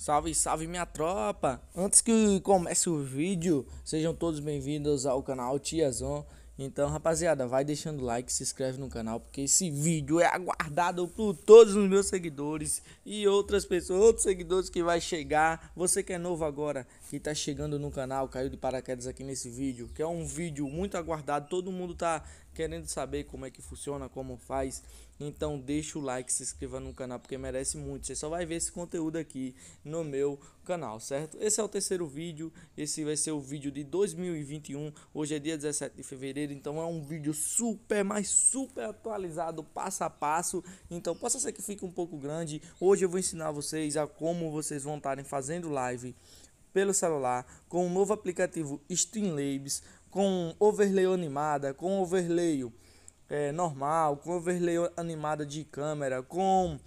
Salve, salve minha tropa! Antes que comece o vídeo, sejam todos bem-vindos ao canal Tiazon. Então, rapaziada, vai deixando like, se inscreve no canal, porque esse vídeo é aguardado por todos os meus seguidores e outras pessoas, outros seguidores que vai chegar. Você que é novo agora, que tá chegando no canal, caiu de paraquedas aqui nesse vídeo, que é um vídeo muito aguardado, todo mundo tá querendo saber como é que funciona, como faz, então deixa o like, se inscreva no canal porque merece muito. Você só vai ver esse conteúdo aqui no meu canal, certo? Esse é o terceiro vídeo, esse vai ser o vídeo de 2021. Hoje é dia 17 de fevereiro, então é um vídeo super, mas super atualizado, passo a passo. Então possa ser que fique um pouco grande. Hoje eu vou ensinar vocês a como vocês vão estarem fazendo live pelo celular com o novo aplicativo Streamlabs com overlay animada, com overlay é, normal, com overlay animada de câmera, com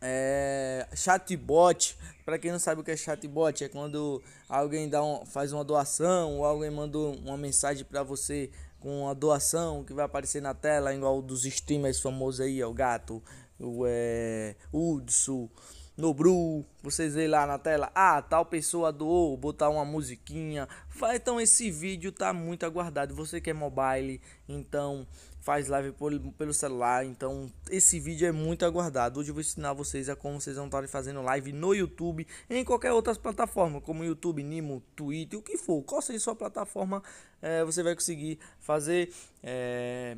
é, chatbot. Para quem não sabe o que é chatbot, é quando alguém dá um, faz uma doação ou alguém manda uma mensagem para você com uma doação que vai aparecer na tela, igual dos streamers famosos aí, é o Gato, o é, Udsu no Bru, vocês veem lá na tela, ah, tal pessoa doou, botar uma musiquinha. Então esse vídeo tá muito aguardado. Você que é mobile, então faz live pelo celular, então esse vídeo é muito aguardado. Hoje eu vou ensinar vocês a como vocês vão estar fazendo live no YouTube, em qualquer outra plataforma, como YouTube, Nimo, Twitter, o que for. Qual seja a sua plataforma, é, você vai conseguir fazer... É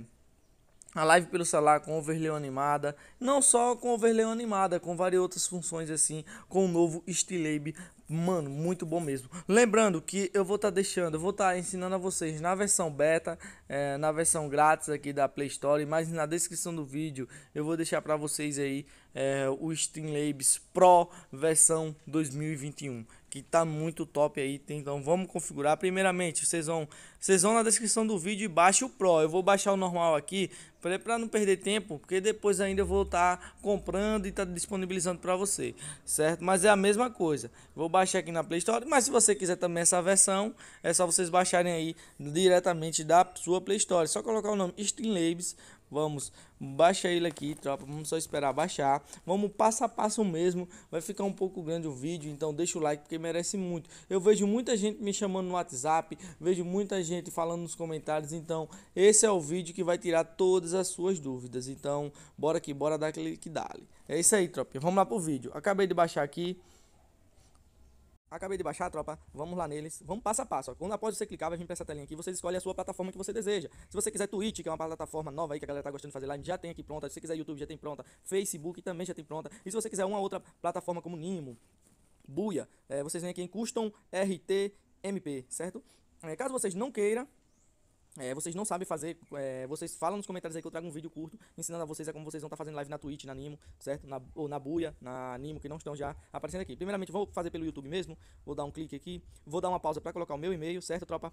a live pelo celular com overlay animada, não só com overlay animada, com várias outras funções assim, com o novo Stillab Mano, muito bom mesmo. Lembrando que eu vou estar tá deixando, eu vou estar tá ensinando a vocês na versão beta, é, na versão grátis aqui da Play Store, mas na descrição do vídeo eu vou deixar para vocês aí é, o Streamlabs Pro versão 2021, que tá muito top aí. Então vamos configurar. Primeiramente, vocês vão, vocês vão na descrição do vídeo e baixa o Pro. Eu vou baixar o normal aqui para não perder tempo, porque depois ainda eu vou estar tá comprando e tá disponibilizando para você, certo? Mas é a mesma coisa. Vou baixar aqui na Play Store, mas se você quiser também essa versão, é só vocês baixarem aí diretamente da sua Play Store. É só colocar o nome Steam vamos baixar ele aqui, tropa, vamos só esperar baixar. Vamos passo a passo mesmo, vai ficar um pouco grande o vídeo, então deixa o like porque merece muito. Eu vejo muita gente me chamando no WhatsApp, vejo muita gente falando nos comentários, então esse é o vídeo que vai tirar todas as suas dúvidas. Então, bora aqui, bora dar aquele que dá. É isso aí, tropa. Vamos lá pro vídeo. Acabei de baixar aqui. Acabei de baixar, tropa. Vamos lá neles. Vamos passo a passo. Ó. Quando após você clicar, vai vir pra essa telinha aqui. Você escolhe a sua plataforma que você deseja. Se você quiser Twitch, que é uma plataforma nova aí que a galera tá gostando de fazer lá, já tem aqui pronta. Se você quiser YouTube, já tem pronta. Facebook também já tem pronta. E se você quiser uma outra plataforma como Nimo, Buia, é, vocês vêm aqui em Custom RT MP, certo? É, caso vocês não queiram, é, vocês não sabem fazer, é, vocês falam nos comentários aí que eu trago um vídeo curto ensinando a vocês a é como vocês vão estar tá fazendo live na Twitch, na Nimo, certo? Na, ou na Buia, na Nimo, que não estão já aparecendo aqui. Primeiramente, vou fazer pelo YouTube mesmo, vou dar um clique aqui, vou dar uma pausa para colocar o meu e-mail, certo, tropa?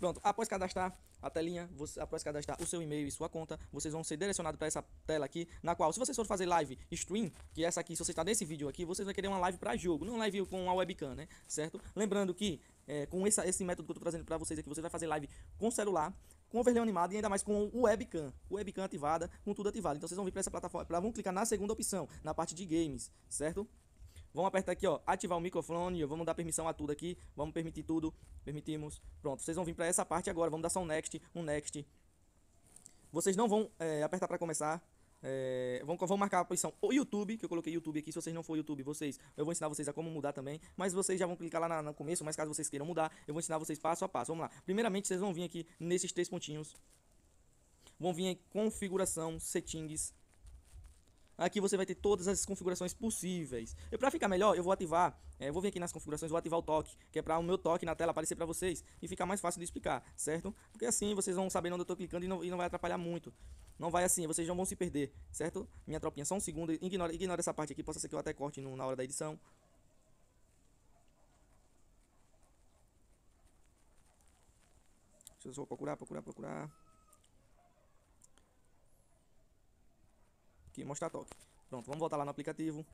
Pronto, após cadastrar a telinha, você, após cadastrar o seu e-mail e sua conta, vocês vão ser direcionados para essa tela aqui, na qual, se vocês forem fazer live stream, que é essa aqui, se você está nesse vídeo aqui, vocês vão querer uma live para jogo, não live com a webcam, né? Certo? Lembrando que é, com essa, esse método que eu estou trazendo para vocês aqui, você vai fazer live com celular, com overlay animado e ainda mais com o webcam, webcam ativada, com tudo ativado. Então vocês vão vir para essa plataforma, pra, vão clicar na segunda opção, na parte de games, certo? Vamos apertar aqui, ó, ativar o microfone, vamos dar permissão a tudo aqui, vamos permitir tudo, permitimos, pronto, vocês vão vir para essa parte agora, vamos dar só um next, um next, vocês não vão é, apertar para começar, é, vão, vão marcar a opção o YouTube, que eu coloquei YouTube aqui, se vocês não for YouTube, vocês, eu vou ensinar vocês a como mudar também, mas vocês já vão clicar lá na, no começo, mas caso vocês queiram mudar, eu vou ensinar vocês passo a passo, vamos lá, primeiramente vocês vão vir aqui nesses três pontinhos, vão vir em configuração, settings, Aqui você vai ter todas as configurações possíveis. E para ficar melhor, eu vou ativar, é, vou vir aqui nas configurações, vou ativar o toque, que é para o meu toque na tela aparecer para vocês e ficar mais fácil de explicar, certo? Porque assim vocês vão saber onde eu estou clicando e não, e não vai atrapalhar muito. Não vai assim, vocês não vão se perder, certo? Minha tropinha, só um segundo, ignora, ignora essa parte aqui, possa ser que eu até corte no, na hora da edição. Deixa eu só procurar, procurar, procurar. Aqui, mostrar toque. Pronto, vamos voltar lá no aplicativo.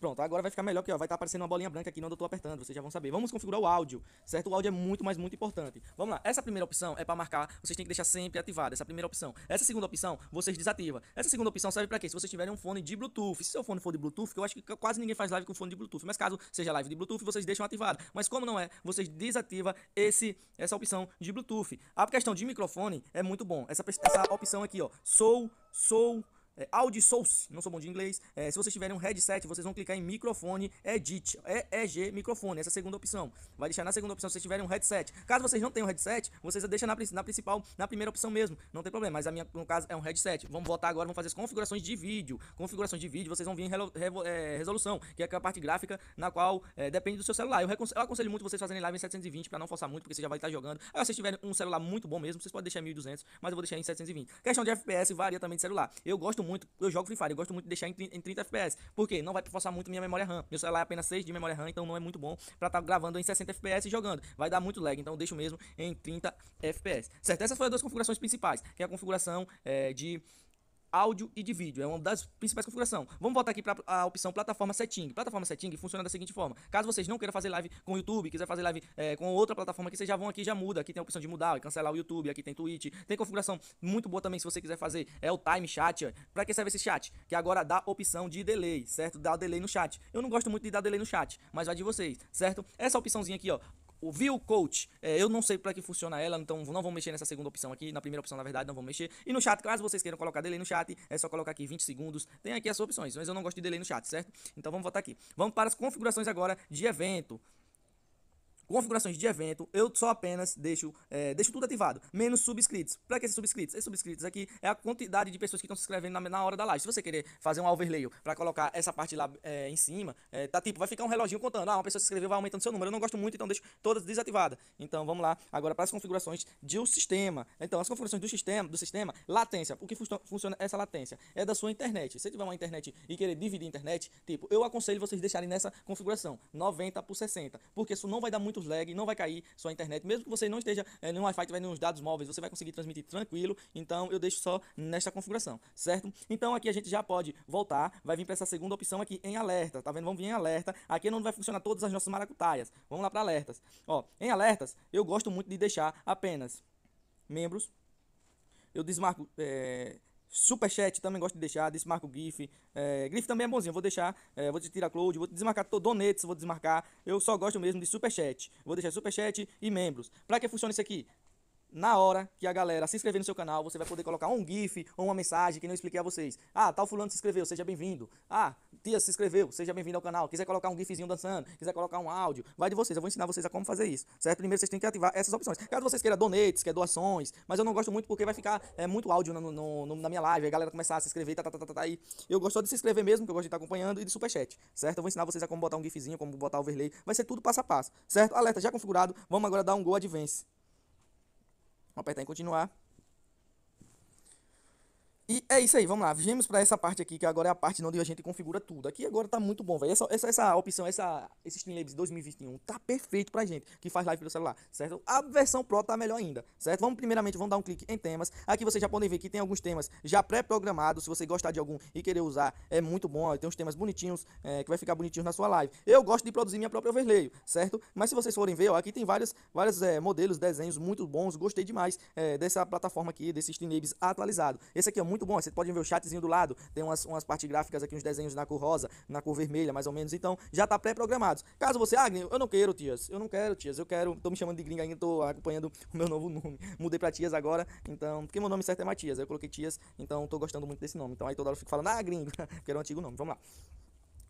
Pronto, agora vai ficar melhor que ó, vai estar tá aparecendo uma bolinha branca aqui onde eu estou apertando, vocês já vão saber. Vamos configurar o áudio, certo? O áudio é muito, mas muito importante. Vamos lá, essa primeira opção é para marcar, vocês têm que deixar sempre ativada essa primeira opção. Essa segunda opção, vocês desativam. Essa segunda opção serve para quê? Se vocês tiverem um fone de Bluetooth. Se seu fone for de Bluetooth, que eu acho que quase ninguém faz live com fone de Bluetooth, mas caso seja live de Bluetooth, vocês deixam ativado. Mas como não é, vocês desativam esse, essa opção de Bluetooth. A questão de microfone é muito bom. Essa, essa opção aqui, ó, sou, sou, é, source, não sou bom de inglês. É, se vocês tiverem um headset, vocês vão clicar em microfone Edit, é é EEG microfone, essa é a segunda opção. Vai deixar na segunda opção se vocês tiverem um headset. Caso vocês não tenham um headset, vocês deixam na, na principal, na primeira opção mesmo, não tem problema. Mas a minha, no caso, é um headset. Vamos voltar agora, vamos fazer as configurações de vídeo. Configurações de vídeo, vocês vão vir em é, resolução, que é aquela parte gráfica na qual é, depende do seu celular. Eu, eu, aconselho muito vocês fazerem live em 720 para não forçar muito, porque você já vai estar jogando. Aí, ah, se vocês tiverem um celular muito bom mesmo, vocês podem deixar em 1200, mas eu vou deixar em 720. Questão de FPS varia também de celular. Eu gosto muito muito, eu jogo Free Fire, eu gosto muito de deixar em, em 30 FPS. Por quê? Não vai forçar muito minha memória RAM. Meu celular é apenas 6 de memória RAM, então não é muito bom para estar tá gravando em 60 FPS e jogando. Vai dar muito lag, então eu deixo mesmo em 30 FPS. Certo? Essas foram as duas configurações principais, que é a configuração é, de áudio e de vídeo. É uma das principais configurações. Vamos voltar aqui para a opção plataforma setting. Plataforma setting funciona da seguinte forma. Caso vocês não queiram fazer live com o YouTube, quiser fazer live é, com outra plataforma que vocês já vão aqui já muda. Aqui tem a opção de mudar, cancelar o YouTube, aqui tem Twitch. Tem configuração muito boa também se você quiser fazer. É o time chat. Para que serve esse chat? Que agora dá opção de delay, certo? Dá delay no chat. Eu não gosto muito de dar delay no chat, mas vai de vocês, certo? Essa opçãozinha aqui, ó, o View Coach, é, eu não sei para que funciona ela, então não vão mexer nessa segunda opção aqui, na primeira opção, na verdade, não vão mexer. E no chat, caso vocês queiram colocar delay no chat, é só colocar aqui 20 segundos, tem aqui as opções, mas eu não gosto de delay no chat, certo? Então vamos voltar aqui. Vamos para as configurações agora de evento configurações de evento, eu só apenas deixo, é, deixo tudo ativado, menos subscritos. Para que esses subscritos? Esses subscritos aqui é a quantidade de pessoas que estão se inscrevendo na, na, hora da live. Se você querer fazer um overlay para colocar essa parte lá é, em cima, é, tá tipo, vai ficar um reloginho contando, ah, uma pessoa se inscreveu, vai aumentando seu número. Eu não gosto muito, então deixo todas desativadas. Então vamos lá agora para as configurações de um sistema. Então as configurações do sistema, do sistema, latência. O que funciona é essa latência? É da sua internet. Se você tiver uma internet e querer dividir a internet, tipo, eu aconselho vocês deixarem nessa configuração 90 por 60, porque isso não vai dar muito muitos lag, não vai cair sua internet. Mesmo que você não esteja é, no Wi-Fi, tiver nos dados móveis, você vai conseguir transmitir tranquilo. Então eu deixo só nesta configuração, certo? Então aqui a gente já pode voltar, vai vir para essa segunda opção aqui em alerta, tá vendo? Vamos vir em alerta. Aqui é não vai funcionar todas as nossas maracutaias. Vamos lá para alertas. Ó, em alertas, eu gosto muito de deixar apenas membros. Eu desmarco é, Superchat também gosto de deixar, desmarca o GIF. É, GIF também é bonzinho, vou deixar. É, vou tirar Cloud, vou desmarcar todo donetes, vou desmarcar. Eu só gosto mesmo de Superchat. Vou deixar Superchat e membros. Pra que funciona isso aqui? Na hora que a galera se inscrever no seu canal, você vai poder colocar um GIF ou uma mensagem que não expliquei a vocês. Ah, tal fulano se inscreveu, seja bem-vindo. Ah, Tia, se inscreveu, seja bem-vindo ao canal. Quiser colocar um gifzinho dançando, quiser colocar um áudio, vai de vocês. Eu vou ensinar vocês a como fazer isso. Certo? Primeiro vocês têm que ativar essas opções. Caso vocês queiram donates, quer doações, mas eu não gosto muito porque vai ficar é, muito áudio no, no, no, na minha live, a galera começar a se inscrever, tá, tá, tá, tá, tá. E eu gosto só de se inscrever mesmo, que eu gosto de estar acompanhando, e de superchat, certo? Eu vou ensinar vocês a como botar um gifzinho, como botar overlay. Vai ser tudo passo a passo, certo? Alerta já configurado. Vamos agora dar um gol advance. Vamos apertar em continuar é isso aí, vamos lá. Viemos para essa parte aqui, que agora é a parte onde a gente configura tudo. Aqui agora tá muito bom, velho. Essa, essa, essa, opção, essa, esse Streamlabs 2021 tá perfeito pra gente, que faz live pelo celular, certo? A versão Pro tá melhor ainda, certo? Vamos primeiramente, vamos dar um clique em temas. Aqui vocês já podem ver que tem alguns temas já pré-programados. Se você gostar de algum e querer usar, é muito bom. tem uns temas bonitinhos, é, que vai ficar bonitinho na sua live. Eu gosto de produzir minha própria overlay, certo? Mas se vocês forem ver, ó, aqui tem vários, vários é, modelos, desenhos muito bons. Gostei demais é, dessa plataforma aqui, desse Streamlabs atualizado. Esse aqui é muito bom bom. Você pode ver o chatzinho do lado, tem umas, umas partes gráficas aqui, uns desenhos na cor rosa, na cor vermelha, mais ou menos. Então, já tá pré-programado. Caso você, Agni, ah, eu não quero, tias. Eu não quero, tias. Eu quero. Tô me chamando de gringa ainda, tô acompanhando o meu novo nome. Mudei pra tias agora. Então, porque meu nome certo é Matias. Eu coloquei tias, então tô gostando muito desse nome. Então aí toda hora eu fico falando, ah, gringo, porque era o um antigo nome. Vamos lá.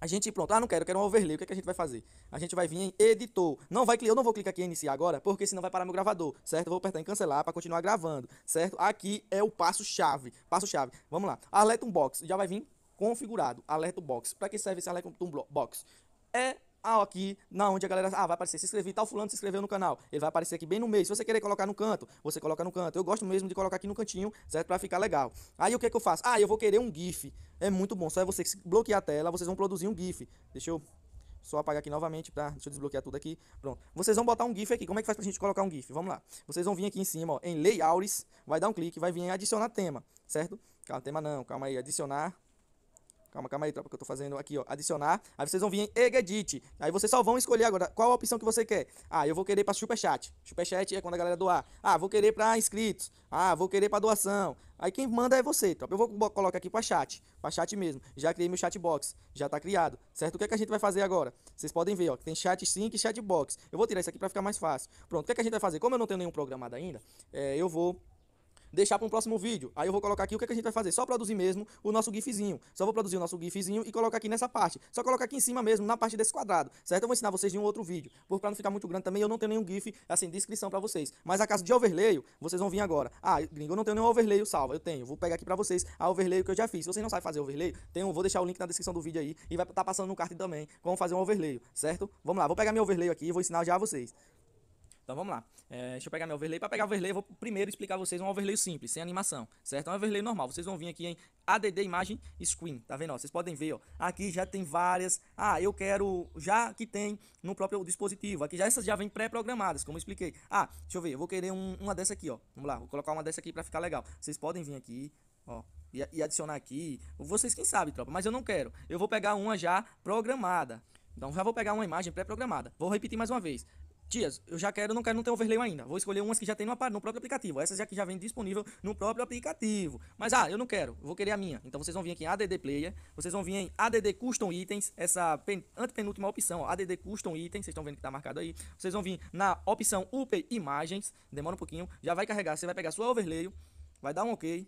A gente, pronto, ah, não quero, eu quero um overlay, o que, é que a gente vai fazer? A gente vai vir em editor, não vai clicar, eu não vou clicar aqui em iniciar agora, porque senão vai parar meu gravador, certo? vou apertar em cancelar para continuar gravando, certo? Aqui é o passo-chave, passo-chave, vamos lá, alerta um box, já vai vir configurado, alerta box. Para que serve esse alerta box? É ah, aqui na onde a galera, ah, vai aparecer, se inscrever tal fulano se inscreveu no canal. Ele vai aparecer aqui bem no meio. Se você querer colocar no canto, você coloca no canto. Eu gosto mesmo de colocar aqui no cantinho, certo? Pra ficar legal. Aí o que, é que eu faço? Ah, eu vou querer um GIF. É muito bom, só é você bloquear a tela, vocês vão produzir um GIF. Deixa eu só apagar aqui novamente, tá? Deixa eu desbloquear tudo aqui. Pronto. Vocês vão botar um GIF aqui. Como é que faz pra gente colocar um GIF? Vamos lá. Vocês vão vir aqui em cima, ó, em Layouts, vai dar um clique, vai vir em adicionar tema, certo? Calma, tema não, calma aí, adicionar Calma, calma aí, tropa, que eu tô fazendo aqui, ó. Adicionar. Aí vocês vão vir em Egedit. Aí vocês só vão escolher agora qual a opção que você quer. Ah, eu vou querer pra Superchat. Superchat é quando a galera doar. Ah, vou querer pra inscritos. Ah, vou querer pra doação. Aí quem manda é você, tropa. Eu vou colocar aqui pra chat. Pra chat mesmo. Já criei meu chatbox. Já tá criado. Certo? O que é que a gente vai fazer agora? Vocês podem ver, ó. Que tem chat sync e chatbox. Eu vou tirar isso aqui pra ficar mais fácil. Pronto, o que é que a gente vai fazer? Como eu não tenho nenhum programado ainda, é, eu vou deixar para um próximo vídeo. Aí eu vou colocar aqui o que, é que a gente vai fazer. Só produzir mesmo o nosso gifzinho. Só vou produzir o nosso gifzinho e colocar aqui nessa parte. Só colocar aqui em cima mesmo, na parte desse quadrado, certo? Eu vou ensinar vocês em um outro vídeo. Porque para não ficar muito grande também, eu não tenho nenhum gif, assim, descrição para vocês. Mas a casa de overlay, vocês vão vir agora. Ah, gringo, eu não tenho nenhum overlay, salvo Eu tenho. Vou pegar aqui para vocês a overlay que eu já fiz. Se vocês não sabem fazer overlay, tem um, vou deixar o link na descrição do vídeo aí. E vai estar tá passando no cartão também como fazer um overlay, certo? Vamos lá, vou pegar meu overlay aqui e vou ensinar já a vocês. Então vamos lá. É, deixa eu pegar meu overlay. Para pegar o overlay, eu vou primeiro explicar a vocês um overlay simples, sem animação, certo? É um overlay normal. Vocês vão vir aqui em ADD Imagem Screen, tá vendo? vocês podem ver, ó. Aqui já tem várias. Ah, eu quero já que tem no próprio dispositivo. Aqui já essas já vêm pré-programadas, como eu expliquei. Ah, deixa eu ver, eu vou querer um, uma dessa aqui, ó. Vamos lá, vou colocar uma dessa aqui para ficar legal. Vocês podem vir aqui, ó, e, e adicionar aqui. Vocês quem sabe, tropa, mas eu não quero. Eu vou pegar uma já programada. Então já vou pegar uma imagem pré-programada. Vou repetir mais uma vez. Tias, eu já quero, não quero, não ter overlay ainda. Vou escolher umas que já tem no, no próprio aplicativo. Essas já já vem disponível no próprio aplicativo. Mas ah, eu não quero, vou querer a minha. Então vocês vão vir aqui em ADD Player, vocês vão vir em ADD Custom Itens, essa antepenúltima opção, ó, ADD Custom Itens, vocês estão vendo que tá marcado aí. Vocês vão vir na opção UP Imagens, demora um pouquinho, já vai carregar, você vai pegar sua overlay, vai dar um OK,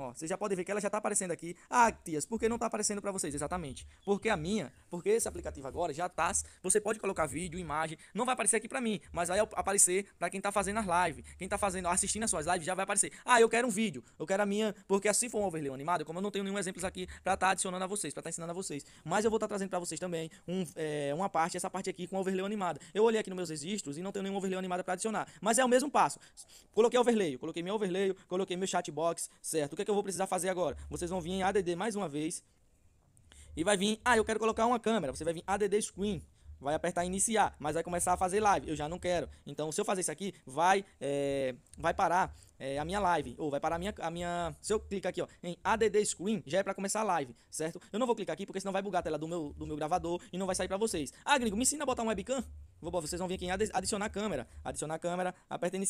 Ó, vocês já podem ver que ela já está aparecendo aqui. Ah, tias, por que não está aparecendo para vocês? Exatamente. Porque a minha, porque esse aplicativo agora já está... Você pode colocar vídeo, imagem. Não vai aparecer aqui para mim, mas vai aparecer para quem está fazendo as lives. Quem está fazendo, assistindo as suas lives já vai aparecer. Ah, eu quero um vídeo. Eu quero a minha, porque assim for um overlay animado, como eu não tenho nenhum exemplo aqui para estar tá adicionando a vocês, para estar tá ensinando a vocês. Mas eu vou estar tá trazendo para vocês também um, é, uma parte, essa parte aqui com overlay animada. Eu olhei aqui nos meus registros e não tenho nenhum overlay animado para adicionar. Mas é o mesmo passo. Coloquei overlay, coloquei meu overlay, coloquei meu chatbox, certo? O que, é que que eu vou precisar fazer agora? Vocês vão vir em ADD mais uma vez. E vai vir, ah, eu quero colocar uma câmera. Você vai vir ADD Screen. Vai apertar iniciar, mas vai começar a fazer live. Eu já não quero. Então, se eu fazer isso aqui, vai, é, vai parar é, a minha live. Ou vai parar a minha, a minha. Se eu clicar aqui ó, em ADD Screen, já é para começar a live, certo? Eu não vou clicar aqui porque senão vai bugar a tela do meu, do meu gravador e não vai sair para vocês. Ah, gringo, me ensina a botar um webcam? Vou, vocês vão vir aqui em adicionar câmera. Adicionar câmera, aperta iniciar.